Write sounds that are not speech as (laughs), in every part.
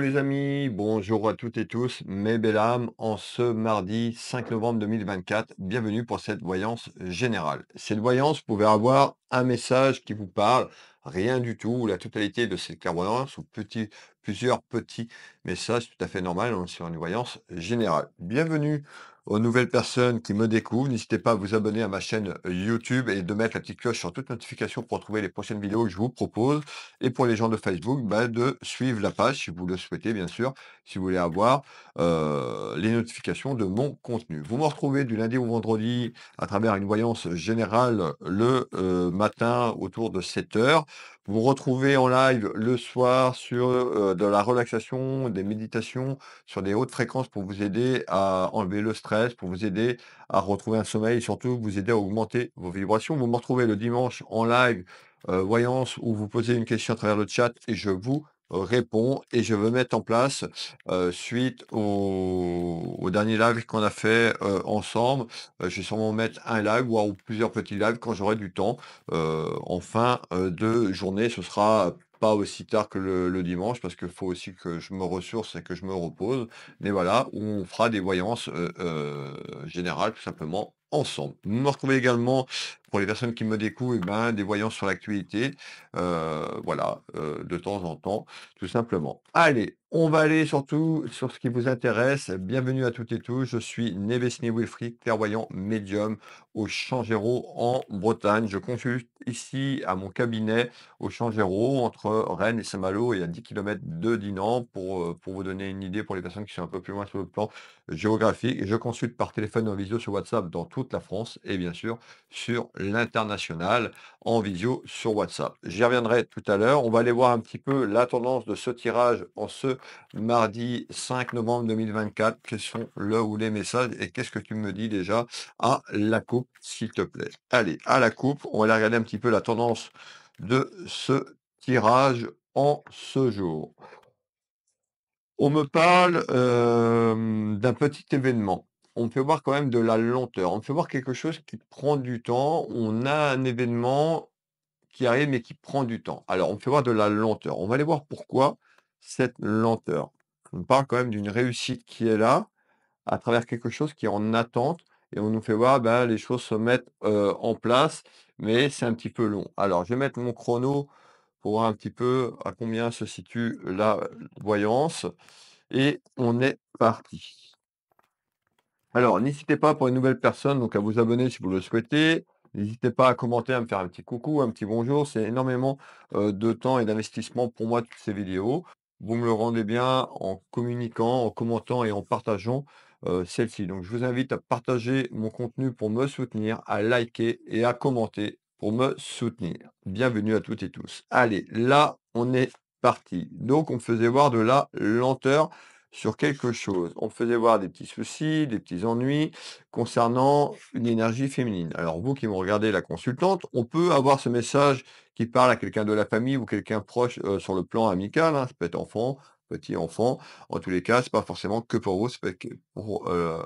les amis, bonjour à toutes et tous, mes belles âmes, en ce mardi 5 novembre 2024, bienvenue pour cette voyance générale. Cette voyance pouvait avoir un message qui vous parle, rien du tout, la totalité de ces clairvoyance ou petit, plusieurs petits messages tout à fait normal, on hein, est sur une voyance générale. Bienvenue aux nouvelles personnes qui me découvrent, n'hésitez pas à vous abonner à ma chaîne euh, YouTube et de mettre la petite cloche sur toutes notifications pour trouver les prochaines vidéos que je vous propose. Et pour les gens de Facebook, bah, de suivre la page si vous le souhaitez, bien sûr, si vous voulez avoir euh, les notifications de mon contenu. Vous me retrouvez du lundi au vendredi à travers une voyance générale le euh, matin autour de 7 heures vous vous retrouvez en live le soir sur euh, de la relaxation, des méditations, sur des hautes fréquences pour vous aider à enlever le stress, pour vous aider à retrouver un sommeil et surtout vous aider à augmenter vos vibrations. Vous me retrouvez le dimanche en live euh, voyance où vous posez une question à travers le chat et je vous répond et je veux mettre en place suite au, dernier live qu'on a fait ensemble. je vais sûrement mettre un live voire, ou plusieurs petits lives quand j'aurai du temps en fin de journée. Ce sera aussi tard que le, dimanche parce qu'il faut aussi que je me ressource et que je me repose. Mais voilà, on fera des voyances euh, euh, générales tout simplement ensemble. Vous me retrouvez également, pour les personnes qui me découvrent, et eh ben, des voyances sur l'actualité, euh, voilà, de temps en temps, tout simplement. Allez, on va aller surtout sur ce qui vous intéresse. Bienvenue à toutes et tous. Je suis Nevesny Wefri, clairvoyant médium au Champs-Géraux en Bretagne. Je consulte ici à mon cabinet au Champs-Géraux entre Rennes et Saint-Malo et à 10 km de Dinan pour, euh, pour vous donner une idée pour les personnes qui sont un peu plus loin sur le plan géographique. Je consulte par téléphone en visio sur WhatsApp dans toute la France et bien sûr sur l'international en visio sur WhatsApp. J'y reviendrai tout à l'heure. On va aller voir un petit peu la tendance de ce tirage en ce mardi 5 novembre 2024. Quels sont le ou les messages et qu'est-ce que tu me dis déjà à la coupe, s'il te plaît Allez, à la coupe, on va aller regarder un petit peu la tendance de ce tirage en ce jour. On me parle euh, d'un petit événement on fait voir quand même de la lenteur. On fait voir quelque chose qui prend du temps. On a un événement qui arrive mais qui prend du temps. Alors, on fait voir de la lenteur. On va aller voir pourquoi cette lenteur. On parle quand même d'une réussite qui est là, à travers quelque chose qui est en attente, et on nous fait voir, ben, les choses se mettent en place, mais c'est un petit peu long. Alors, je vais mettre mon chrono pour voir un petit peu à combien se situe la voyance, et on est parti. Alors, n'hésitez pas pour une nouvelle personne donc à vous abonner si vous le souhaitez. N'hésitez pas à commenter, à me faire un petit coucou, un petit bonjour. C'est énormément de temps et d'investissement pour moi toutes ces vidéos vous me le rendez bien en communiquant, en commentant et en partageant euh, celle-ci. Donc je vous invite à partager mon contenu pour me soutenir, à liker et à commenter pour me soutenir. Bienvenue à toutes et tous. Allez, là, on est parti. Donc on me faisait voir de la lenteur sur quelque chose. On faisait voir des petits soucis, des petits ennuis concernant une énergie féminine. Alors vous qui me regardez la consultante, on peut avoir ce message qui parle à quelqu'un de la famille ou quelqu'un proche euh, sur le plan amical, hein. ça peut être enfant, petit enfant. En tous les cas, n'est pas forcément que pour vous, c'est pour euh,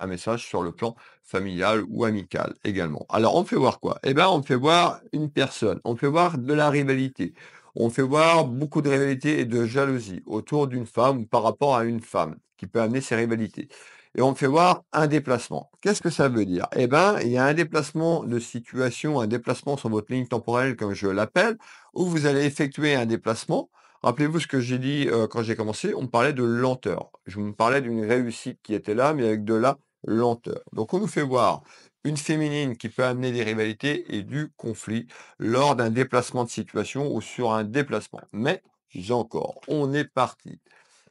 un message sur le plan familial ou amical également. Alors on fait voir quoi Eh bien on fait voir une personne, on fait voir de la rivalité. On fait voir beaucoup de rivalités et de jalousie autour d'une femme ou par rapport à une femme qui peut amener ces rivalités. Et on fait voir un déplacement. Qu'est-ce que ça veut dire Eh bien, il y a un déplacement de situation, un déplacement sur votre ligne temporelle, comme je l'appelle, où vous allez effectuer un déplacement. Rappelez-vous ce que j'ai dit euh, quand j'ai commencé, on parlait de lenteur. Je vous parlais d'une réussite qui était là, mais avec de la lenteur. Donc on nous fait voir une féminine qui peut amener des rivalités et du conflit lors d'un déplacement de situation ou sur un déplacement. Mais encore, on est parti.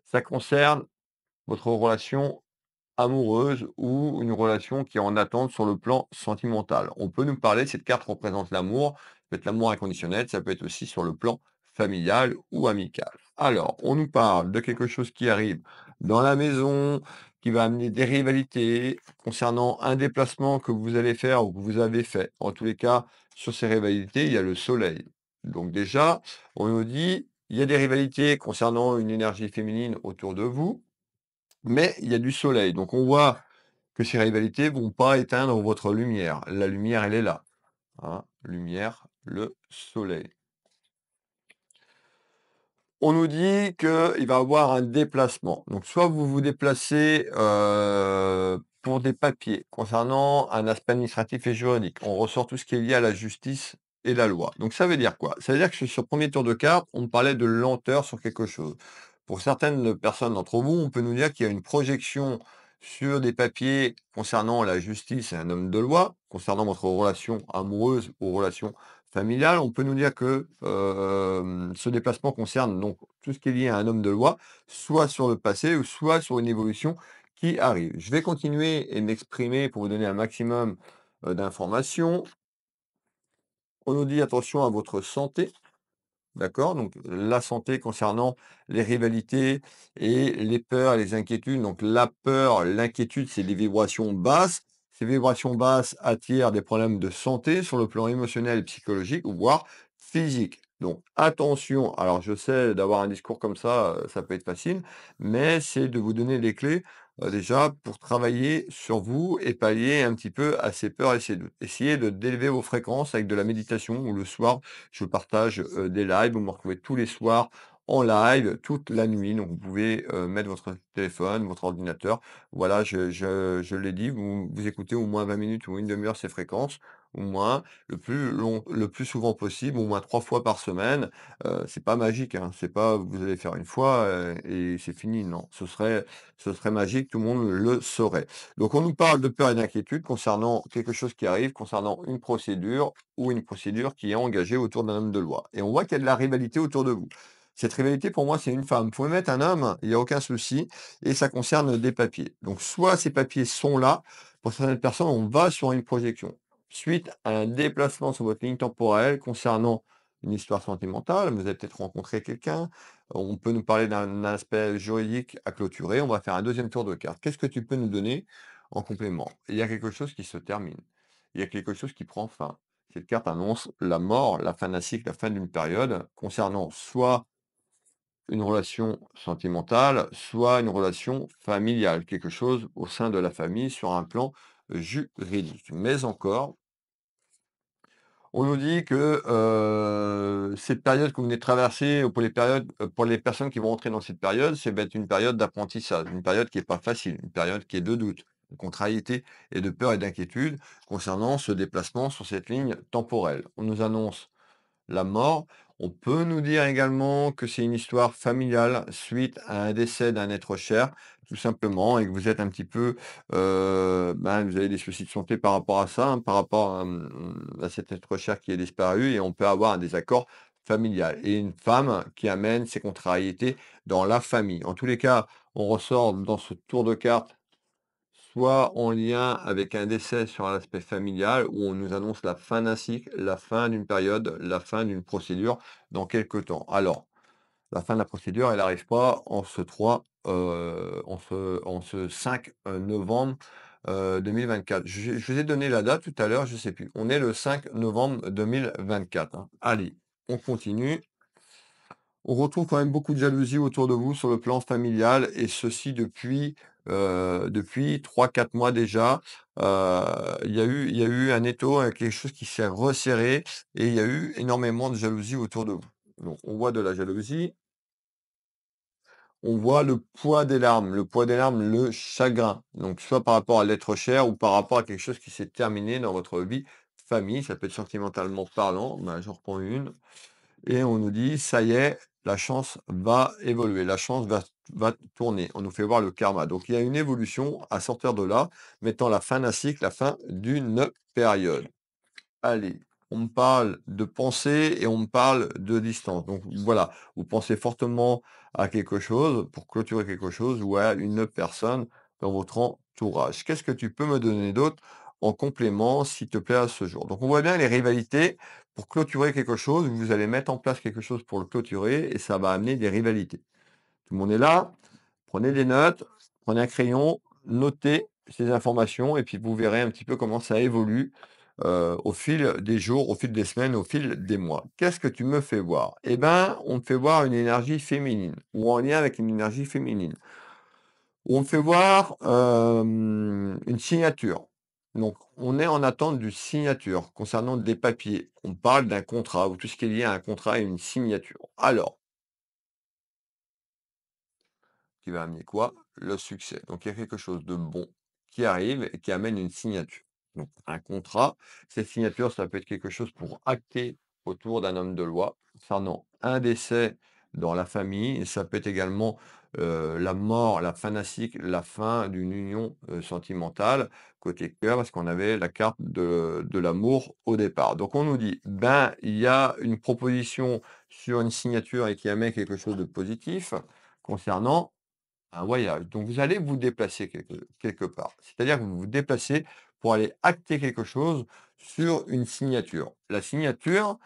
Ça concerne votre relation amoureuse ou une relation qui est en attente sur le plan sentimental. On peut nous parler, cette carte représente l'amour, ça peut être l'amour inconditionnel, ça peut être aussi sur le plan familial ou amical. Alors, on nous parle de quelque chose qui arrive dans la maison, qui va amener des rivalités concernant un déplacement que vous allez faire ou que vous avez fait. En tous les cas, sur ces rivalités, il y a le soleil. Donc déjà, on nous dit, il y a des rivalités concernant une énergie féminine autour de vous, mais il y a du soleil. Donc on voit que ces rivalités vont pas éteindre votre lumière. La lumière, elle est là. Hein. lumière, le soleil on nous dit qu'il va avoir un déplacement. Donc, soit vous vous déplacez euh, pour des papiers concernant un aspect administratif et juridique. On ressort tout ce qui est lié à la justice et la loi. Donc, ça veut dire quoi Ça veut dire que sur le premier tour de carte, on parlait de lenteur sur quelque chose. Pour certaines personnes d'entre vous, on peut nous dire qu'il y a une projection sur des papiers concernant la justice et un homme de loi, concernant votre relation amoureuse ou relation familial, on peut nous dire que ce déplacement concerne donc tout ce qui est lié à un homme de loi, soit sur le passé ou soit sur une évolution qui arrive. Je vais continuer et m'exprimer pour vous donner un maximum d'informations. On nous dit attention à votre santé. D'accord Donc la santé concernant les rivalités et les peurs et les inquiétudes. Donc la peur, l'inquiétude, c'est des vibrations basses. Ces vibrations basses attirent des problèmes de santé sur le plan émotionnel, psychologique, voire physique. Donc attention, alors je sais d'avoir un discours comme ça, ça peut être facile, mais c'est de vous donner les clés déjà pour travailler sur vous et pallier un petit peu à ces peurs, et de, essayer de d'élever vos fréquences avec de la méditation ou le soir, je partage des lives, vous me retrouvez tous les soirs en live toute la nuit. Donc, vous pouvez euh, mettre votre téléphone, votre ordinateur. Voilà, je, je, je l'ai dit, vous, vous écoutez au moins 20 minutes ou une demi-heure ces fréquences au moins le plus long, le plus souvent possible, au moins trois fois par semaine. Euh, c'est pas magique, hein. c'est pas vous allez faire une fois euh, et c'est fini. Non, ce serait, ce serait magique, tout le monde le saurait. Donc on nous parle de peur et d'inquiétude concernant quelque chose qui arrive, concernant une procédure ou une procédure qui est engagée autour d'un homme de loi. Et on voit qu'il y a de la rivalité autour de vous. Cette rivalité, pour moi, c'est une femme. Vous pouvez mettre un homme, il n'y a aucun souci, et ça concerne des papiers. Donc, soit ces papiers sont là, pour certaines personnes, on va sur une projection. Suite à un déplacement sur votre ligne temporelle concernant une histoire sentimentale, vous avez peut-être rencontré quelqu'un, on peut nous parler d'un aspect juridique à clôturer, on va faire un deuxième tour de carte. Qu'est-ce que tu peux nous donner en complément Il y a quelque chose qui se termine, il y a quelque chose qui prend fin. Cette carte annonce la mort, la fin d'un cycle, la fin d'une période concernant soit une relation sentimentale, soit une relation familiale, quelque chose au sein de la famille sur un plan juridique. Mais encore, on nous dit que cette période que vous venez de traverser, ou pour les, périodes, pour les personnes qui vont entrer dans cette période, c'est être une période d'apprentissage, une période qui n'est pas facile, une période qui est de doute, de contrariété et de peur et d'inquiétude concernant ce déplacement sur cette ligne temporelle. On nous annonce la mort, on peut nous dire également que c'est une histoire familiale suite à un décès d'un être cher, tout simplement, et que vous êtes un petit peu, euh, ben, vous avez des soucis de santé par rapport à ça, hein, par rapport à, hum, à, cet être cher qui est disparu, et on peut avoir un désaccord familial. Et une femme qui amène ses contrariétés dans la famille. En tous les cas, on ressort dans ce tour de cartes soit en lien avec un décès sur l'aspect familial où on nous annonce la fin d'un cycle, la fin d'une période, la fin d'une procédure dans quelques temps. Alors, la fin de la procédure, elle n'arrive pas en ce 3, euh, en, ce, 5 euh, novembre 2024. Euh, je, vous ai donné la date tout à l'heure, je ne sais plus. On est le 5 novembre 2024. Hein. Allez, on continue. On retrouve quand même beaucoup de jalousie autour de vous sur le plan familial, et ceci depuis euh, depuis 3-4 mois déjà. Euh, il, y a eu, y a eu un étau, hein, quelque chose qui s'est resserré et il y a eu énormément de jalousie autour de vous. Donc on voit de la jalousie, on voit le poids des larmes, le poids des larmes, le chagrin. Donc soit par rapport à l'être cher ou par rapport à quelque chose qui s'est terminé dans votre vie famille, ça peut être sentimentalement parlant, ben, j'en reprends une. Et on nous dit, ça y est, la chance va évoluer, la chance va, tourner. On nous fait voir le karma. Donc il y a une évolution à sortir de là, mettant la fin d'un cycle, la fin d'une période. Allez, on me parle de pensée et on me parle de distance. Donc voilà, vous pensez fortement à quelque chose pour clôturer quelque chose ou à une personne dans votre entourage. Qu'est-ce que tu peux me donner d'autre en complément, s'il te plaît, à ce jour. Donc on voit bien les rivalités. Pour clôturer quelque chose, vous allez mettre en place quelque chose pour le clôturer et ça va amener des rivalités. Tout le monde est là. Prenez des notes, prenez un crayon, notez ces informations et puis vous verrez un petit peu comment ça évolue euh, au fil des jours, au fil des semaines, au fil des mois. Qu'est-ce que tu me fais voir et eh bien, on me fait voir une énergie féminine ou en lien avec une énergie féminine. On me fait voir euh, une signature donc, on est en attente d'une signature concernant des papiers. On parle d'un contrat ou tout ce qui est lié à un contrat et une signature. Alors, qui va amener quoi Le succès. Donc, il y a quelque chose de bon qui arrive et qui amène une signature. Donc, un contrat, cette signature, ça peut être quelque chose pour acter autour d'un homme de loi concernant un décès dans la famille. Ça peut être également la mort, la fin la fin d'une union sentimentale côté cœur, parce qu'on avait la carte de, l'amour au départ. Donc on nous dit, ben il y a une proposition sur une signature et qui amène quelque chose de positif concernant un voyage. Donc vous allez vous déplacer quelque, quelque part. C'est-à-dire que vous vous déplacez pour aller acter quelque chose sur une signature. La signature,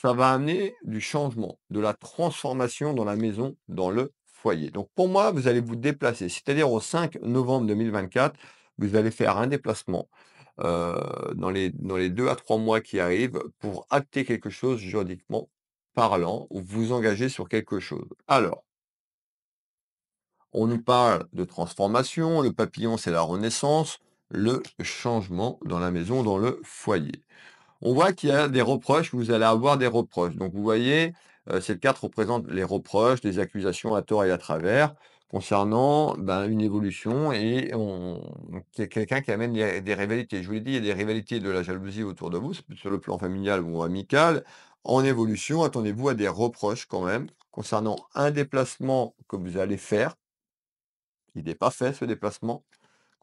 ça va amener du changement, de la transformation dans la maison, dans le foyer. Donc pour moi, vous allez vous déplacer, c'est-à-dire au 5 novembre 2024, vous allez faire un déplacement euh, dans les deux à trois mois qui arrivent pour acter quelque chose juridiquement parlant ou vous engager sur quelque chose. Alors, on nous parle de transformation, le papillon c'est la renaissance, le changement dans la maison, dans le foyer on voit qu'il y a des reproches, vous allez avoir des reproches. Donc vous voyez, euh, cette carte représente les reproches, les accusations à tort et à travers concernant ben, une évolution et quelqu'un qui amène des, rivalités. Je vous l'ai dit, il y a des rivalités de la jalousie autour de vous, sur le plan familial ou amical. En évolution, attendez-vous à des reproches quand même concernant un déplacement que vous allez faire. Il n'est pas fait ce déplacement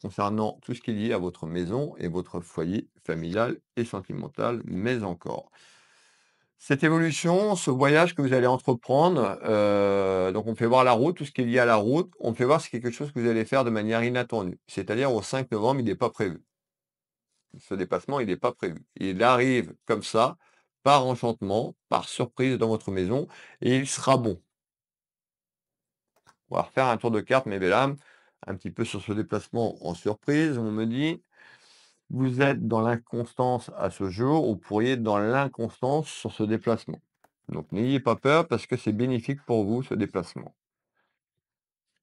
concernant tout ce qui est lié à votre maison et votre foyer familial et sentimental, mais encore. Cette évolution, ce voyage que vous allez entreprendre, euh, donc on fait voir la route, tout ce qui est lié à la route, on fait voir c'est quelque chose que vous allez faire de manière inattendue. C'est-à-dire au 5 novembre, il n'est pas prévu. Ce dépassement, il n'est pas prévu. Il arrive comme ça, par enchantement, par surprise dans votre maison, et il sera bon. On va refaire un tour de carte, mes belles âmes un petit peu sur ce déplacement en surprise. On me dit, vous êtes dans l'inconstance à ce jour, vous pourriez être dans l'inconstance sur ce déplacement. Donc n'ayez pas peur parce que c'est bénéfique pour vous ce déplacement.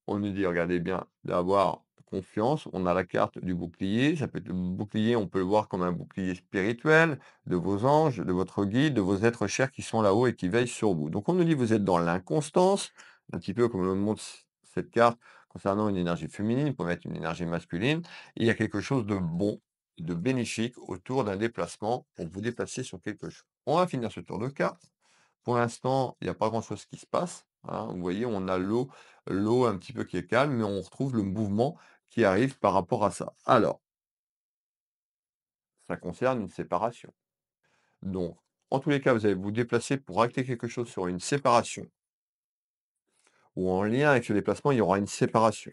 On nous dit, regardez bien, d'avoir confiance, on a la carte du bouclier, ça peut être le bouclier, on peut le voir comme un bouclier spirituel, de vos anges, de votre guide, de vos êtres chers qui sont là-haut et qui veillent sur vous. Donc on nous dit, vous êtes dans l'inconstance, un petit peu comme on montre cette carte, concernant une énergie féminine pour mettre une énergie masculine. Il y a quelque chose de bon, de bénéfique autour d'un déplacement pour vous déplacer sur quelque chose. On va finir ce tour de cartes. Pour l'instant, il n'y a pas grand-chose qui se passe. Hein. Vous voyez, on a l'eau, l'eau un petit peu qui est calme, mais on retrouve le mouvement qui arrive par rapport à ça. Alors, ça concerne une séparation. Donc, en tous les cas, vous allez vous déplacer pour acter quelque chose sur une séparation ou en lien avec ce déplacement, il y aura une séparation.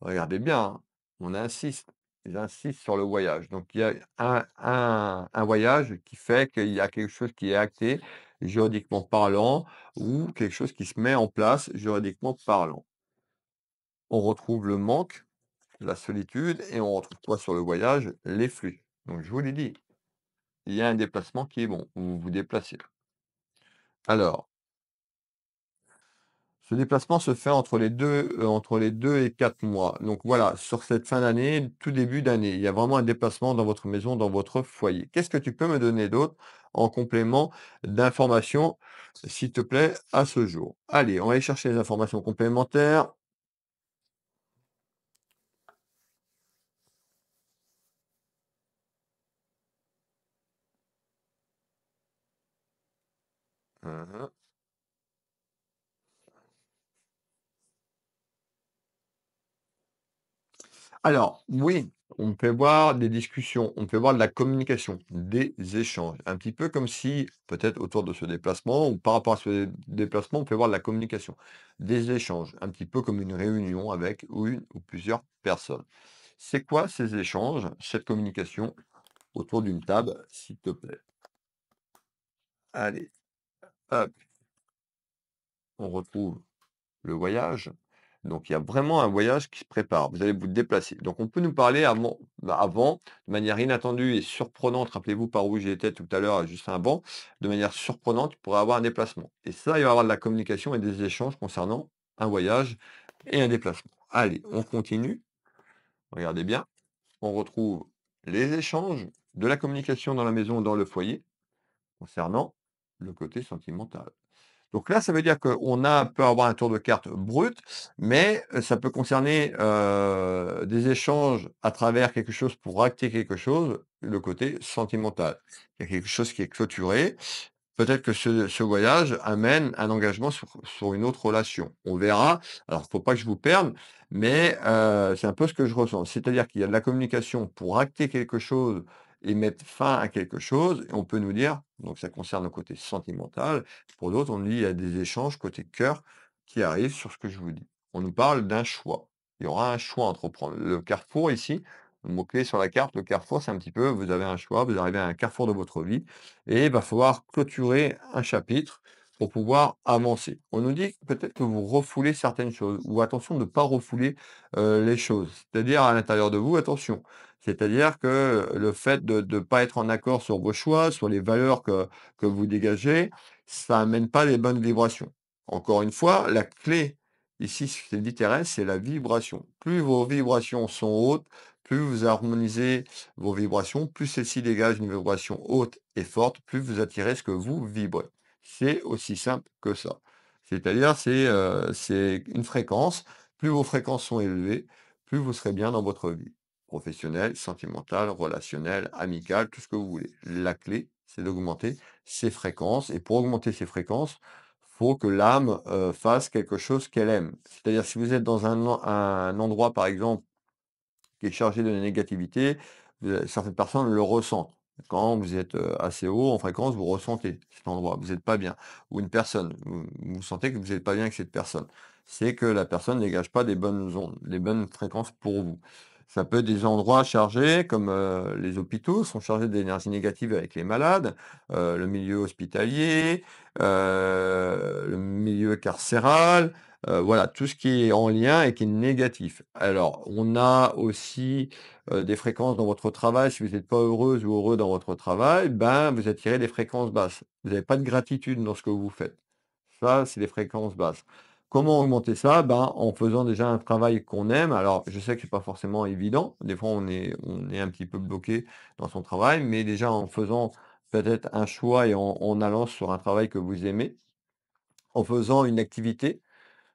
Regardez bien, hein, on insiste, j'insiste sur le voyage. Donc il y a un, un voyage qui fait qu'il y a quelque chose qui est acté juridiquement parlant ou quelque chose qui se met en place juridiquement parlant. On retrouve le manque, la solitude et on retrouve quoi sur le voyage Les flux. Donc je vous l'ai dit, il y a un déplacement qui est bon, vous vous déplacez. Alors, ce déplacement se fait entre les deux, euh, entre les deux et quatre mois. Donc voilà, sur cette fin d'année, tout début d'année, il y a vraiment un déplacement dans votre maison, dans votre foyer. Qu'est-ce que tu peux me donner d'autre en complément d'informations, s'il te plaît, à ce jour Allez, on va aller chercher les informations complémentaires. Hein, hein. Alors, oui, on peut voir des discussions, on peut voir de la communication, des échanges. Un petit peu comme si, peut-être autour de ce déplacement, ou par rapport à ce déplacement, on peut voir de la communication, des échanges, un petit peu comme une réunion avec une ou plusieurs personnes. C'est quoi ces échanges, cette communication autour d'une table, s'il te plaît Allez, hop, on retrouve le voyage. Donc il y a vraiment un voyage qui se prépare. Vous allez vous déplacer. Donc on peut nous parler avant, bah, de manière inattendue et surprenante. Rappelez-vous par où j'étais tout à l'heure, juste un banc. De manière surprenante, pour avoir un déplacement. Et ça, il va y avoir de la communication et des échanges concernant un voyage et un déplacement. Allez, on continue. Regardez bien. On retrouve les échanges, de la communication dans la maison, dans le foyer, concernant le côté sentimental. Donc là, ça veut dire qu'on a, peut avoir un tour de carte brut, mais euh, ça peut concerner euh, des échanges à travers quelque chose pour acter quelque chose, le côté sentimental. Il y a quelque chose qui est clôturé. Peut-être que ce, voyage amène un engagement sur, une autre relation. On verra. Alors, il ne faut pas que je vous perde, mais euh, c'est un peu ce que je ressens. C'est-à-dire qu'il y a de la communication pour acter quelque chose et mettre fin à quelque chose. on peut nous dire, donc ça concerne le côté sentimental, pour d'autres, on nous dit il y a des échanges côté cœur qui arrivent sur ce que je vous dis. On nous parle d'un choix. Il y aura un choix à entreprendre. Le carrefour ici, le mot-clé sur la carte, le carrefour, c'est un petit peu, vous avez un choix, vous arrivez à un carrefour de votre vie, et il va falloir clôturer un chapitre pour pouvoir avancer. On nous dit peut-être que vous refoulez certaines choses, ou attention de ne pas refouler euh, les choses. C'est-à-dire à l'intérieur de vous, attention, c'est-à-dire que le fait de ne pas être en accord sur vos choix, sur les valeurs que, vous dégagez, ça n'amène pas les bonnes vibrations. Encore une fois, la clé ici, c'est littéraire, c'est la vibration. Plus vos vibrations sont hautes, plus vous harmonisez vos vibrations, plus celles-ci dégagent une vibration haute et forte, plus vous attirez ce que vous vibrez. C'est aussi simple que ça. C'est-à-dire, c'est euh, une fréquence. Plus vos fréquences sont élevées, plus vous serez bien dans votre vie professionnel, sentimental, relationnel, amical, tout ce que vous voulez. La clé, c'est d'augmenter ses fréquences. Et pour augmenter ses fréquences, faut que l'âme euh, fasse quelque chose qu'elle aime. C'est-à-dire, si vous êtes dans un, endroit, par exemple, qui est chargé de négativité, certaines personnes le ressentent. Quand vous êtes euh, assez haut en fréquence, vous ressentez cet endroit, vous n'êtes pas bien. Ou une personne, vous, sentez que vous n'êtes pas bien avec cette personne. C'est que la personne ne pas des bonnes ondes, des bonnes fréquences pour vous. Ça peut être des endroits chargés, comme euh, les hôpitaux sont chargés d'énergie négative avec les malades, euh, le milieu hospitalier, euh, le milieu carcéral, voilà, tout ce qui est en lien et qui est négatif. Alors, on a aussi des fréquences dans votre travail. Si vous n'êtes pas heureuse ou heureux dans votre travail, ben, vous attirez des fréquences basses. Vous n'avez pas de gratitude dans ce que vous faites. Ça, c'est des fréquences basses. Comment augmenter ça ben, En faisant déjà un travail qu'on aime. Alors, je sais que ce n'est pas forcément évident. Des fois, on est, on est un petit peu bloqué dans son travail, mais déjà en faisant peut-être un choix et en, allant sur un travail que vous aimez, en faisant une activité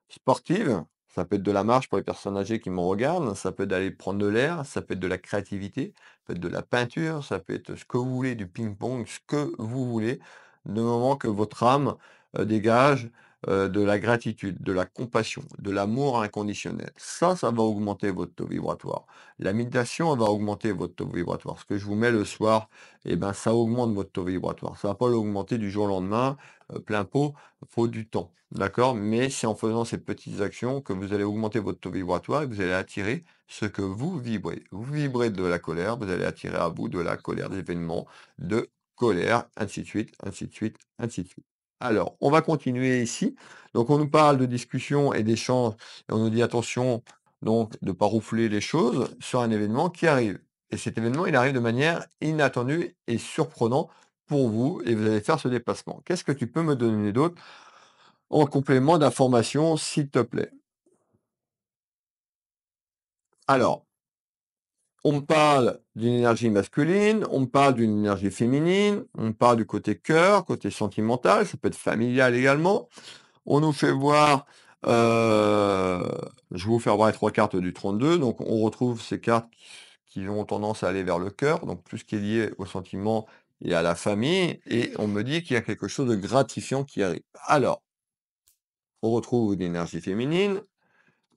sportive, ça peut être de la marche pour les personnes âgées qui me regardent, ça peut être d'aller prendre de l'air, ça peut être de la créativité, ça peut être de la peinture, ça peut être ce que vous voulez, du ping-pong, ce que vous voulez, Le moment que votre âme euh, dégage euh, de la gratitude, de la compassion, de l'amour inconditionnel. Ça, ça va augmenter votre taux vibratoire. La méditation va augmenter votre taux vibratoire. Ce que je vous mets le soir, eh ben, ça augmente votre taux vibratoire. Ça ne va pas l'augmenter du jour au lendemain, euh, plein pot, faut du temps. D'accord Mais c'est en faisant ces petites actions que vous allez augmenter votre taux vibratoire et vous allez attirer ce que vous vibrez. Vous vibrez de la colère, vous allez attirer à vous de la colère, des événements de colère, ainsi de suite, ainsi de suite, ainsi de suite. Alors, on va continuer ici. Donc, on nous parle de discussion et d'échange. Et on nous dit attention, donc, de ne pas roufler les choses sur un événement qui arrive. Et cet événement, il arrive de manière inattendue et surprenante pour vous. Et vous allez faire ce déplacement. Qu'est-ce que tu peux me donner d'autre en complément d'information, s'il te plaît Alors, on parle d'une énergie masculine, on parle d'une énergie féminine, on parle du côté cœur, côté sentimental, ça peut être familial également. On nous fait voir, euh, je vais vous faire voir les trois cartes du 32, donc on retrouve ces cartes qui ont tendance à aller vers le cœur, donc tout ce qui est lié au sentiment et à la famille, et on me dit qu'il y a quelque chose de gratifiant qui arrive. Alors, on retrouve une énergie féminine,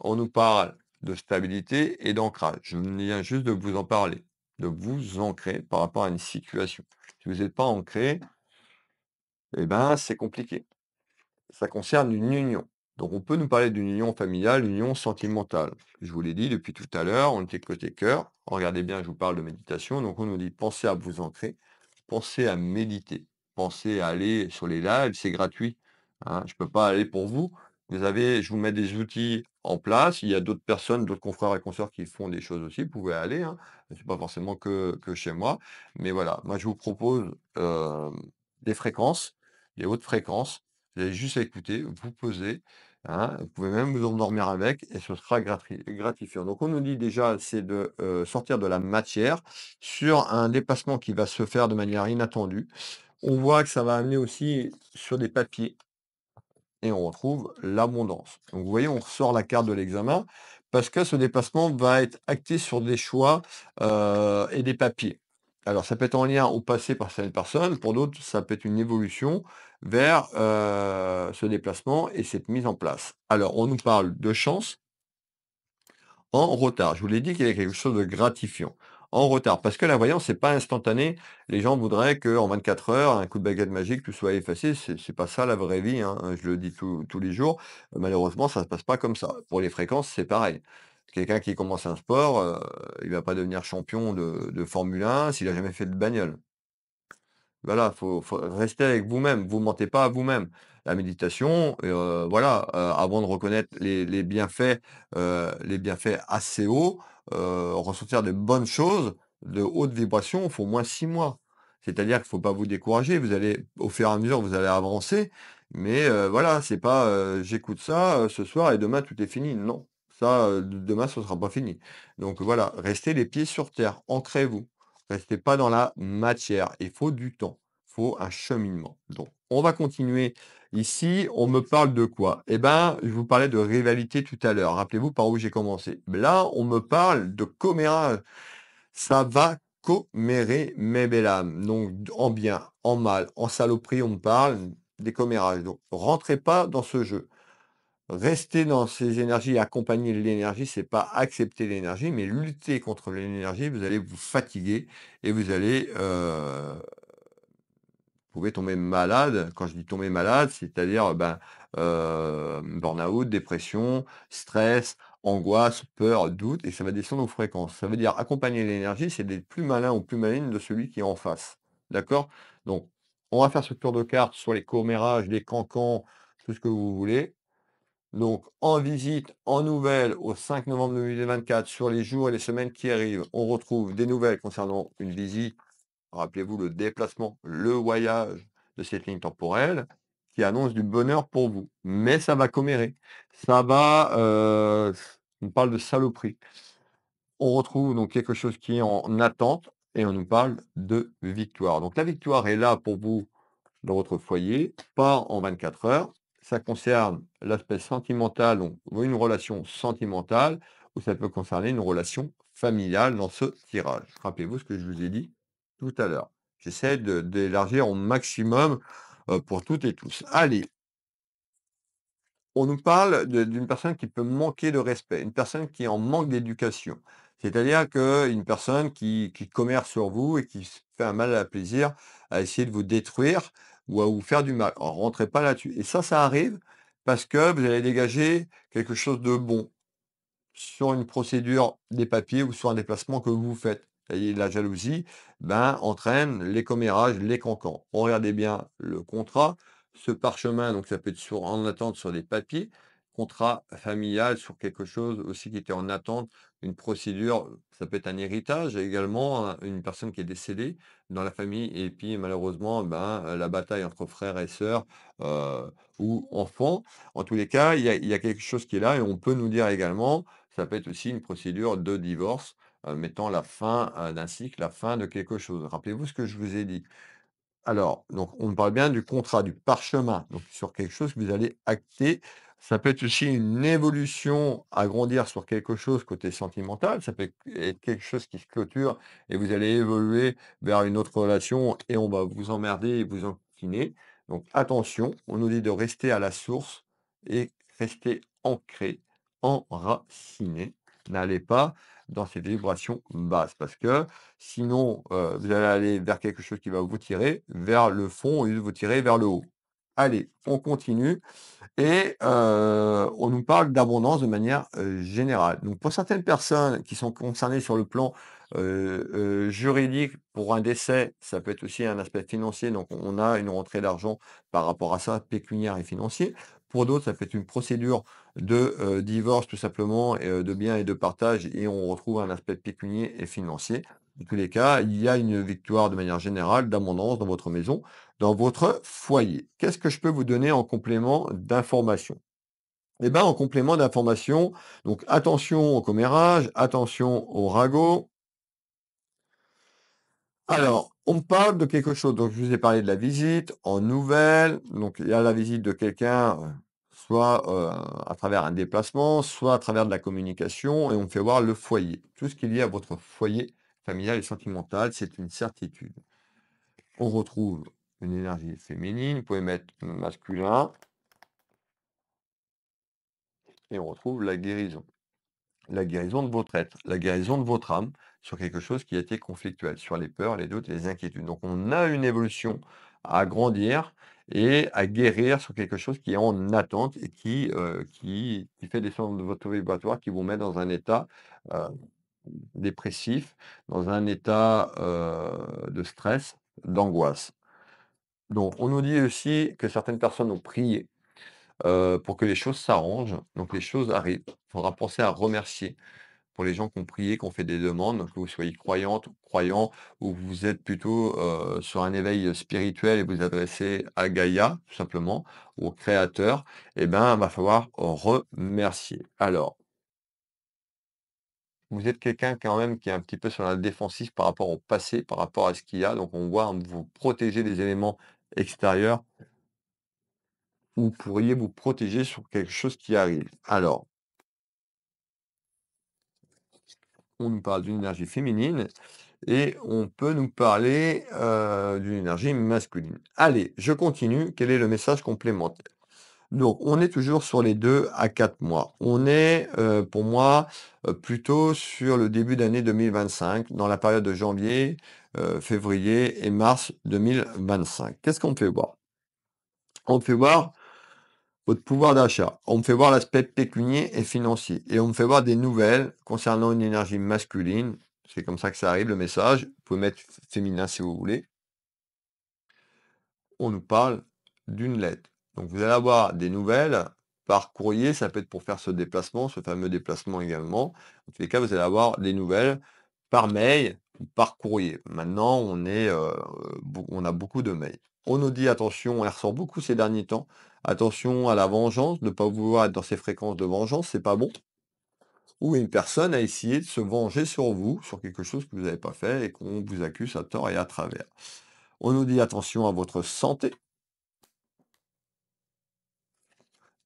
on nous parle de stabilité et d'ancrage. Je viens juste de vous en parler, de vous ancrer par rapport à une situation. Si vous n'êtes pas ancré, eh ben, c'est compliqué. Ça concerne une union. Donc on peut nous parler d'une union familiale, une union sentimentale. Je vous l'ai dit depuis tout à l'heure, on était côté cœur. Regardez bien, je vous parle de méditation. Donc on nous dit pensez à vous ancrer, pensez à méditer, pensez à aller sur les lives, c'est gratuit. Hein. je ne peux pas aller pour vous. Vous avez, je vous mets des outils en place. Il y a d'autres personnes, d'autres confrères et consoeurs qui font des choses aussi. Vous pouvez aller. Hein. c'est Ce pas forcément que, chez moi. Mais voilà, moi, je vous propose euh, des fréquences, des hautes fréquences. Vous avez juste à écouter, vous posez. Hein. Vous pouvez même vous endormir avec et ce sera gratifiant. Donc, on nous dit déjà, c'est de euh, sortir de la matière sur un dépassement qui va se faire de manière inattendue. On voit que ça va amener aussi sur des papiers et on retrouve l'abondance. vous voyez, on ressort la carte de l'examen parce que ce déplacement va être acté sur des choix et des papiers. Alors ça peut être en lien au passé par certaines personnes, pour d'autres ça peut être une évolution vers ce déplacement et cette mise en place. Alors on nous parle de chance en retard. Je vous l'ai dit qu'il y a quelque chose de gratifiant en retard. Parce que la voyance, n'est pas instantané. Les gens voudraient qu'en 24 heures, un coup de baguette magique, tout soit effacé. C'est pas ça la vraie vie. Hein. Je le dis tous les jours. Malheureusement, ça ne se passe pas comme ça. Pour les fréquences, c'est pareil. Quelqu'un qui commence un sport, euh, il ne va pas devenir champion de, Formule 1 s'il n'a jamais fait de bagnole. Voilà, faut rester avec vous-même. Vous mentez pas à vous-même la méditation, euh, voilà, euh, avant de reconnaître les, bienfaits, euh, les bienfaits assez hauts, ressentir de bonnes choses, de hautes vibrations, faut au moins six mois. C'est-à-dire qu'il faut pas vous décourager, vous allez, au fur et à mesure, vous allez avancer, mais voilà, c'est pas j'écoute ça ce soir et demain tout est fini. Non, ça, demain, ce sera pas fini. Donc voilà, restez les pieds sur terre, ancrez-vous. Restez pas dans la matière, il faut du temps un cheminement. Donc, on va continuer ici. On me parle de quoi Eh ben, je vous parlais de rivalité tout à l'heure. Rappelez-vous par où j'ai commencé. Là, on me parle de commérage. Ça va commérer âmes. Donc, en bien, en mal, en saloperie, on me parle des commérages. Donc, rentrez pas dans ce jeu. Rester dans ces énergies, accompagner l'énergie, c'est pas accepter l'énergie, mais lutter contre l'énergie, vous allez vous fatiguer et vous allez euh, pouvez tomber malade. Quand je dis tomber malade, c'est-à-dire ben, euh, burn-out, dépression, stress, angoisse, peur, doute, et ça va descendre aux fréquences. Ça veut dire accompagner l'énergie, c'est d'être plus malin ou plus maligne de celui qui est en face. D'accord Donc, on va faire ce tour de cartes sur les commérages, les cancans, tout ce que vous voulez. Donc, en visite, en nouvelle, au 5 novembre 2024, sur les jours et les semaines qui arrivent, on retrouve des nouvelles concernant une visite Rappelez-vous le déplacement, le voyage de cette ligne temporelle qui annonce du bonheur pour vous. Mais ça va commérer. Ça va... Euh, on parle de saloperie. On retrouve donc quelque chose qui est en attente et on nous parle de victoire. Donc la victoire est là pour vous dans votre foyer, pas en 24 heures. Ça concerne l'aspect sentimental, donc une relation sentimentale, ou ça peut concerner une relation familiale dans ce tirage. Rappelez-vous ce que je vous ai dit tout à l'heure. J'essaie d'élargir au maximum pour toutes et tous. Allez, on nous parle d'une personne qui peut manquer de respect, une personne qui en manque d'éducation. C'est-à-dire qu'une personne qui, commerce sur vous et qui fait un mal à plaisir à essayer de vous détruire ou à vous faire du mal. rentrez pas là-dessus. Et ça, ça arrive parce que vous allez dégager quelque chose de bon sur une procédure des papiers ou sur un déplacement que vous faites la jalousie, ben, entraîne les commérages, les cancans. On regardait bien le contrat, ce parchemin, donc ça peut être en attente sur des papiers, contrat familial sur quelque chose aussi qui était en attente, une procédure, ça peut être un héritage également, une personne qui est décédée dans la famille, et puis malheureusement, ben, la bataille entre frères et sœurs euh, ou enfants. En tous les cas, il y, a, quelque chose qui est là, et on peut nous dire également, ça peut être aussi une procédure de divorce. Euh, mettant la fin euh, d'un cycle, la fin de quelque chose. Rappelez-vous ce que je vous ai dit. Alors, donc, on parle bien du contrat, du parchemin, donc sur quelque chose que vous allez acter. Ça peut être aussi une évolution à grandir sur quelque chose côté sentimental. Ça peut être quelque chose qui se clôture et vous allez évoluer vers une autre relation et on va vous emmerder et vous encliner. Donc attention, on nous dit de rester à la source et rester ancré, enraciné. N'allez pas dans ces vibrations basses. Parce que sinon, euh, vous allez aller vers quelque chose qui va vous tirer vers le fond au lieu de vous tirer vers le haut. Allez, on continue. Et euh, on nous parle d'abondance de manière euh, générale. Donc pour certaines personnes qui sont concernées sur le plan juridique pour un décès, ça peut être aussi un aspect financier. Donc on a une rentrée d'argent par rapport à ça, pécuniaire et financier. Pour d'autres, ça peut être une procédure de euh, divorce tout simplement, euh, de biens et de partage, et on retrouve un aspect pécunier et financier. Dans tous les cas, il y a une victoire de manière générale d'abondance dans votre maison, dans votre foyer. Qu'est-ce que je peux vous donner en complément d'information Eh bien, en complément d'information, donc attention au commérage, attention au ragot. Alors, on parle de quelque chose. Donc, je vous ai parlé de la visite en nouvelle. Donc, il y a la visite de quelqu'un, euh, soit euh, à travers un déplacement, soit à travers de la communication, et on fait voir le foyer. Tout ce qui est lié à votre foyer familial et sentimental, c'est une certitude. On retrouve une énergie féminine, vous pouvez mettre masculin, et on retrouve la guérison la guérison de votre être, la guérison de votre âme sur quelque chose qui a été conflictuel, sur les peurs, les doutes, les inquiétudes. Donc on a une évolution à grandir et à guérir sur quelque chose qui est en attente et qui, euh, qui, fait descendre votre vibratoire, qui vous met dans un état euh, dépressif, dans un état euh, de stress, d'angoisse. Donc on nous dit aussi que certaines personnes ont prié euh, pour que les choses s'arrangent. Donc les choses arrivent. Il faudra penser à remercier pour les gens qui ont prié, qui ont fait des demandes, que vous soyez croyante, croyant, ou vous êtes plutôt euh, sur un éveil spirituel et vous adressez à Gaïa, tout simplement, ou au Créateur, eh bien, il va falloir remercier. Alors, vous êtes quelqu'un quand même qui est un petit peu sur la défensive par rapport au passé, par rapport à ce qu'il y a, donc on voit vous protéger des éléments extérieurs vous pourriez vous protéger sur quelque chose qui arrive. Alors, on nous parle d'une énergie féminine et on peut nous parler euh, d'une énergie masculine. Allez, je continue. Quel est le message complémentaire donc, on est toujours sur les deux à quatre mois. On est, euh, pour moi, euh, plutôt sur le début d'année 2025, dans la période de janvier, février et mars 2025. Qu'est-ce qu'on fait voir On fait voir votre pouvoir d'achat. On me fait voir l'aspect pécunier et financier. Et on me fait voir des nouvelles concernant une énergie masculine. C'est comme ça que ça arrive, le message. Vous pouvez mettre féminin si vous voulez. On nous parle d'une lettre. Donc vous allez avoir des nouvelles par courrier. Ça peut être pour faire ce déplacement, ce fameux déplacement également. En tous les cas, vous allez avoir des nouvelles par mail ou par courrier. Maintenant, on, est, euh, on a beaucoup de mails. On nous dit attention, on ressort beaucoup ces derniers temps attention à la vengeance, ne pas vouloir être dans ces fréquences de vengeance, c'est pas bon. Ou une personne a essayé de se venger sur vous, sur quelque chose que vous n'avez pas fait et qu'on vous accuse à tort et à travers. On nous dit attention à votre santé.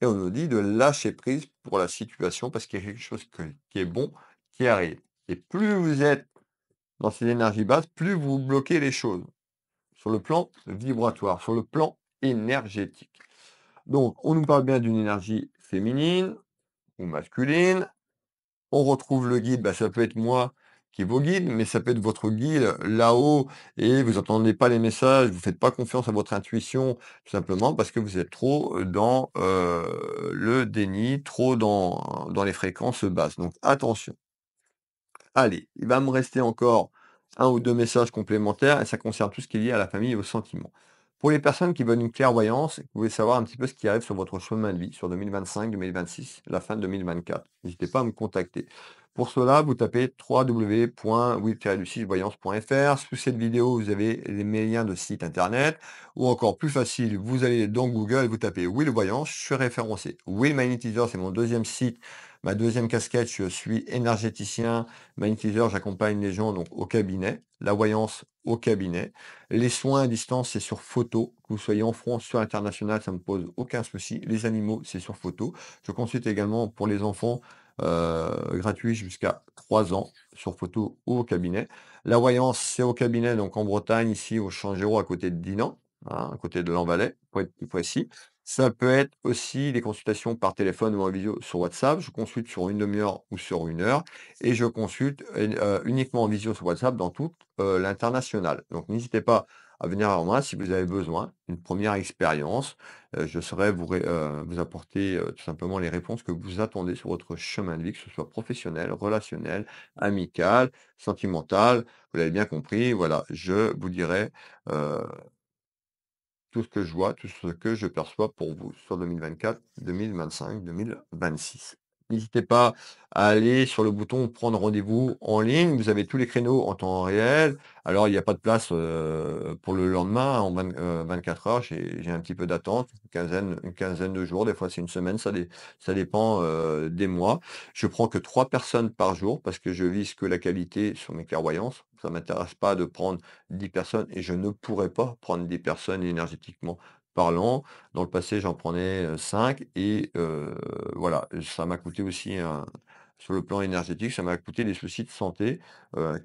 Et on nous dit de lâcher prise pour la situation parce qu'il y a quelque chose qui est bon qui arrive. Et plus vous êtes dans ces énergies basses, plus vous bloquez les choses. Sur le plan vibratoire, sur le plan énergétique. Donc, on nous parle bien d'une énergie féminine ou masculine. On retrouve le guide, bah, ça peut être moi qui est vos guides, mais ça peut être votre guide là-haut et vous n'entendez pas les messages, vous ne faites pas confiance à votre intuition, tout simplement parce que vous êtes trop euh, dans euh, le déni, trop dans, dans les fréquences basses. Donc attention. Allez, il va me rester encore un ou deux messages complémentaires et ça concerne tout ce qui est lié à la famille et aux sentiments. Pour les personnes qui veulent une clairvoyance vous voulez savoir un petit peu ce qui arrive sur votre chemin de vie, sur 2025, 2026, la fin de 2024, n'hésitez pas à me contacter. Pour cela, vous tapez www.willvoyance.fr. Sous cette vidéo, vous avez les liens de sites internet. Ou encore plus facile, vous allez dans Google, vous tapez Will Voyance, je suis référencé. Will Magnetizer, c'est mon deuxième site ma deuxième casquette, je suis énergéticien, magnétiseur, j'accompagne les gens donc, au cabinet, la voyance au cabinet. Les soins à distance, c'est sur photo. Que vous soyez en France, sur international, ça ne me pose aucun souci. Les animaux, c'est sur photo. Je consulte également pour les enfants euh, gratuits jusqu'à 3 ans sur photo ou au cabinet. La voyance, c'est au cabinet, donc en Bretagne, ici au Changero à côté de Dinan, hein, à côté de l'Envalet, pour être plus précis. Ça peut être aussi des consultations par téléphone ou en visio sur WhatsApp. Je consulte sur une demi-heure ou sur une heure et je consulte euh, uniquement en visio sur WhatsApp dans toute euh, l'international. Donc n'hésitez pas à venir à moi si vous avez besoin d'une première expérience. Euh, je serai vous, apporter tout simplement les réponses que vous attendez sur votre chemin de vie, que ce soit professionnel, relationnel, amical, sentimental. Vous l'avez bien compris. Voilà, je vous dirai tout ce que je vois, tout ce que je perçois pour vous sur 2024, 2025, 2026. N'hésitez pas à aller sur le bouton prendre rendez-vous en ligne. Vous avez tous les créneaux en temps réel. Alors, il n'y a pas de place euh, pour le lendemain hein, en 24 euh, heures. J'ai un petit peu d'attente, une quinzaine, une quinzaine de jours. Des fois, c'est une semaine. Ça, dépend euh, des mois. Je prends que trois personnes par jour parce que je vise que la qualité sur mes clairvoyances. Ça ne m'intéresse pas de prendre 10 personnes et je ne pourrais pas prendre 10 personnes énergétiquement parlant. Dans le passé, j'en prenais 5 et voilà, ça m'a coûté aussi sur le plan énergétique, ça m'a coûté des soucis de santé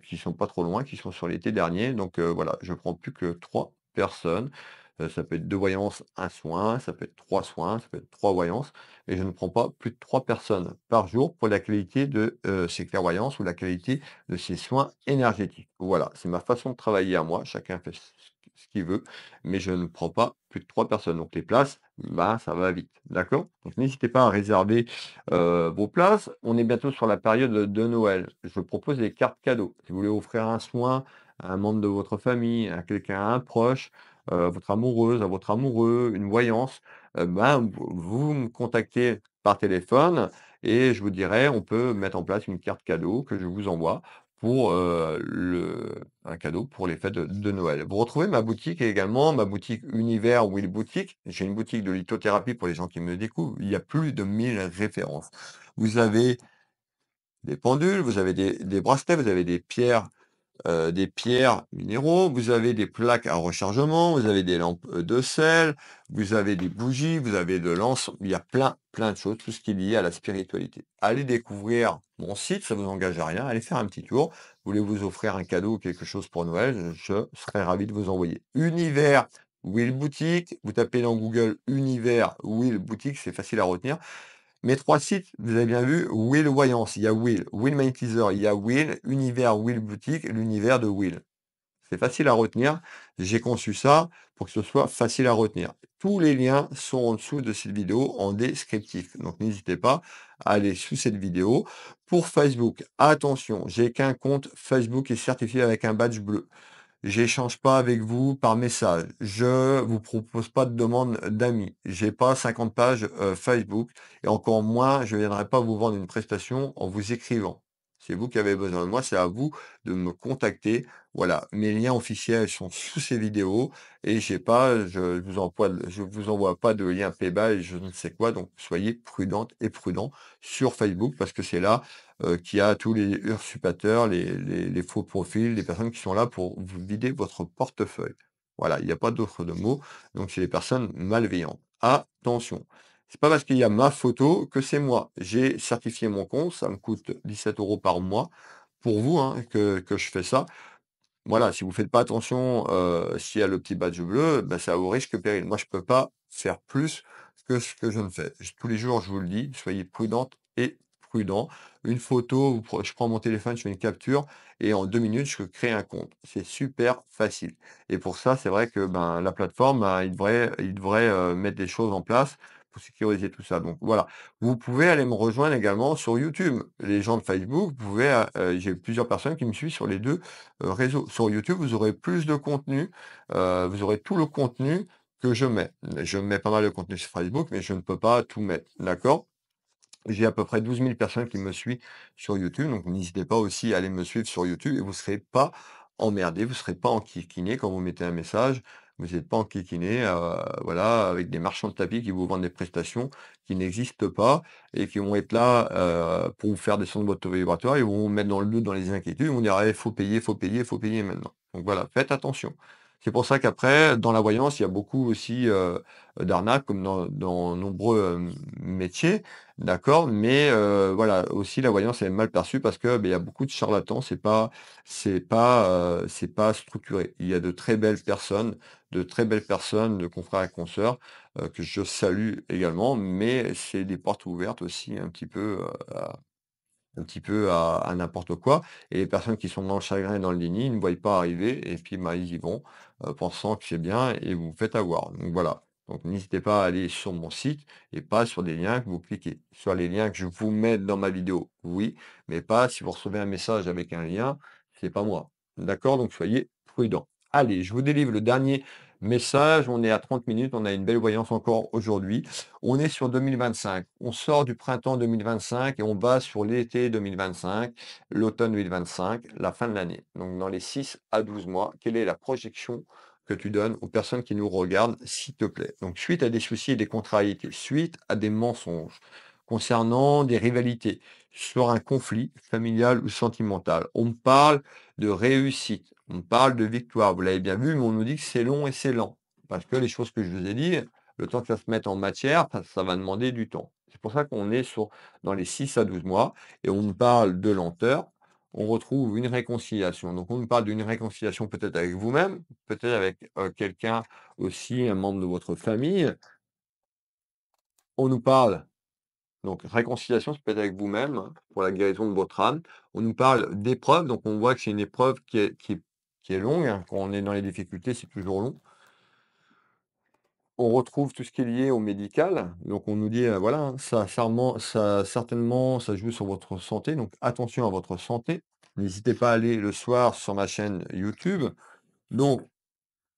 qui sont pas trop loin, qui sont sur l'été dernier. Donc voilà, je prends plus que 3 personnes. Euh, ça peut être deux voyances, un soin, ça peut être trois soins, ça peut être trois voyances. Et je ne prends pas plus de trois personnes par jour pour la qualité de euh, ces clairvoyances ou la qualité de ces soins énergétiques. Voilà, c'est ma façon de travailler à moi. Chacun fait ce qu'il veut, mais je ne prends pas plus de trois personnes. Donc les places, bah, ça va vite. D'accord Donc n'hésitez pas à réserver euh, vos places. On est bientôt sur la période de Noël. Je propose des cartes cadeaux. Si vous voulez offrir un soin à un membre de votre famille, à quelqu'un, à un proche, euh, votre amoureuse, à votre amoureux, une voyance, euh, ben, vous me contactez par téléphone et je vous dirai, on peut mettre en place une carte cadeau que je vous envoie pour euh, le, un cadeau pour les fêtes de, Noël. Vous retrouvez ma boutique également ma boutique Univers Will Boutique. J'ai une boutique de lithothérapie pour les gens qui me découvrent. Il y a plus de 1000 références. Vous avez des pendules, vous avez des, des bracelets, vous avez des pierres euh, des pierres minéraux, vous avez des plaques à rechargement, vous avez des lampes euh, de sel, vous avez des bougies, vous avez de l'encens, il y a plein, plein de choses, tout ce qui est lié à la spiritualité. Allez découvrir mon site, ça ne vous engage à rien, allez faire un petit tour, voulez vous offrir un cadeau ou quelque chose pour Noël, je serais ravi de vous envoyer. Univers Will Boutique, vous tapez dans Google Univers Will Boutique, c'est facile à retenir. Mes trois sites, vous avez bien vu, Will Voyance, il y a Will, Will Teaser, il y a Will, Univers Will Boutique, l'univers de Will. C'est facile à retenir. J'ai conçu ça pour que ce soit facile à retenir. Tous les liens sont en dessous de cette vidéo en descriptif. Donc n'hésitez pas à aller sous cette vidéo. Pour Facebook, attention, j'ai qu'un compte Facebook qui est certifié avec un badge bleu. J'échange pas avec vous par message. Je vous propose pas de demande d'amis. J'ai pas 50 pages euh, Facebook et encore moins, je viendrai pas vous vendre une prestation en vous écrivant. C'est vous qui avez besoin de moi, c'est à vous de me contacter. Voilà, mes liens officiels sont (laughs) sous ces vidéos et j'ai pas, je, vous envoie, je vous envoie pas de lien PayPal je ne sais quoi. Donc soyez prudente et prudent sur Facebook parce que c'est là euh, qui a tous les usurpateurs, les, faux profils, les personnes qui sont là pour vous vider votre portefeuille. Voilà, il n'y a pas d'autre mot. Donc, c'est les personnes malveillantes. Attention. C'est pas parce qu'il y a ma photo que c'est moi. J'ai certifié mon compte, ça me coûte 17 euros par mois pour vous hein, que, je fais ça. Voilà, si vous ne faites pas attention, euh, s'il y a le petit badge bleu, ben, ça au risque péril. Moi, je ne peux pas faire plus que ce que je ne fais. Tous les jours, je vous le dis, soyez prudente et prudent. Une photo, je prends mon téléphone, je fais une capture et en deux minutes, je crée un compte. C'est super facile. Et pour ça, c'est vrai que ben, la plateforme, ben, il devrait, il devrait euh, mettre des choses en place pour sécuriser tout ça. Donc voilà, vous pouvez aller me rejoindre également sur YouTube. Les gens de Facebook, vous pouvez, euh, j'ai plusieurs personnes qui me suivent sur les deux euh, réseaux. Sur YouTube, vous aurez plus de contenu, vous aurez tout le contenu que je mets. Je mets pas mal de contenu sur Facebook, mais je ne peux pas tout mettre. D'accord j'ai à peu près 12 000 personnes qui me suivent sur YouTube. Donc, n'hésitez pas aussi à aller me suivre sur YouTube et vous ne serez pas emmerdé, vous ne serez pas enquiquiné quand vous mettez un message. Vous n'êtes pas enquiquiné, euh, voilà, avec des marchands de tapis qui vous vendent des prestations qui n'existent pas et qui vont être là euh, pour vous faire descendre votre vibratoire et vont vous mettre dans le doute, dans les inquiétudes. On dire «Eh, « il faut payer, il faut payer, il faut payer maintenant. Donc voilà, faites attention. C'est pour ça qu'après, dans la voyance, il y a beaucoup aussi euh, d'arnaques, comme dans, dans nombreux euh, métiers, d'accord. Mais euh, voilà, aussi la voyance est mal perçue parce que ben, il y a beaucoup de charlatans. C'est pas, c'est pas, euh, c'est pas structuré. Il y a de très belles personnes, de très belles personnes, de confrères et consoeurs que je salue également, mais c'est des portes ouvertes aussi un petit peu un petit peu à, n'importe quoi. Et les personnes qui sont dans le chagrin et dans le déni, ne voient pas arriver, et puis bah, ils y vont, euh, pensant que c'est bien, et vous faites avoir. Donc voilà. Donc n'hésitez pas à aller sur mon site et pas sur des liens que vous cliquez. Sur les liens que je vous mets dans ma vidéo, oui, mais pas si vous recevez un message avec un lien, c'est pas moi. D'accord Donc soyez prudent. Allez, je vous délivre le dernier Message, on est à 30 minutes, on a une belle voyance encore aujourd'hui. On est sur 2025. On sort du printemps 2025 et on va sur l'été 2025, l'automne 2025, la fin de l'année. Donc dans les 6 à 12 mois, quelle est la projection que tu donnes aux personnes qui nous regardent, s'il te plaît. Donc suite à des soucis et des contrariétés, suite à des mensonges concernant des rivalités, sur un conflit familial ou sentimental. On parle de réussite, on parle de victoire, vous l'avez bien vu, mais on nous dit que c'est long et c'est lent. Parce que les choses que je vous ai dit, le temps que ça se mette en matière, ça, va demander du temps. C'est pour ça qu'on est sur, dans les 6 à 12 mois et on nous parle de lenteur. On retrouve une réconciliation. Donc on nous parle d'une réconciliation peut-être avec vous-même, peut-être avec euh, quelqu'un aussi, un membre de votre famille. On nous parle donc réconciliation, c'est peut-être avec vous-même hein, pour la guérison de votre âme. On nous parle d'épreuve, donc on voit que c'est une épreuve qui est qui est longue. Hein. Quand on est dans les difficultés, c'est toujours long. On retrouve tout ce qui est lié au médical. Donc on nous dit, euh, voilà, hein, ça, ça, ça, certainement, ça joue sur votre santé. Donc attention à votre santé. N'hésitez pas à aller le soir sur ma chaîne YouTube. Donc,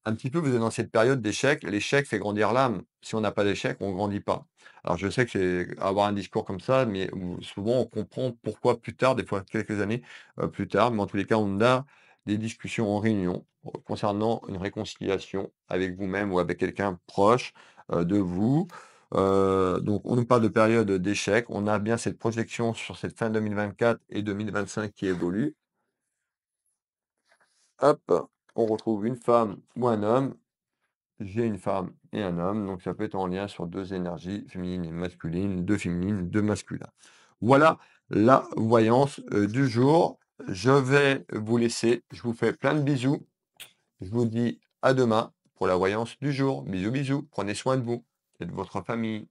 un petit peu, vous êtes dans cette période d'échec. L'échec fait grandir l'âme. Si on n'a pas d'échec, on grandit pas. Alors, je sais que c'est avoir un discours comme ça, mais souvent, on comprend pourquoi plus tard, des fois quelques années euh, plus tard, mais en tous les cas, on a des discussions en réunion euh, concernant une réconciliation avec vous-même ou avec quelqu'un proche euh, de vous. Euh, donc on nous parle de période d'échec, on a bien cette projection sur cette fin 2024 et 2025 qui évolue. Hop, on retrouve une femme ou un homme. J'ai une femme et un homme, donc ça peut être en lien sur deux énergies, féminines et masculine, deux féminines, deux masculins. Voilà la voyance du jour. Je vais vous laisser. Je vous fais plein de bisous. Je vous dis à demain pour la voyance du jour. Bisous, bisous. Prenez soin de vous et de votre famille.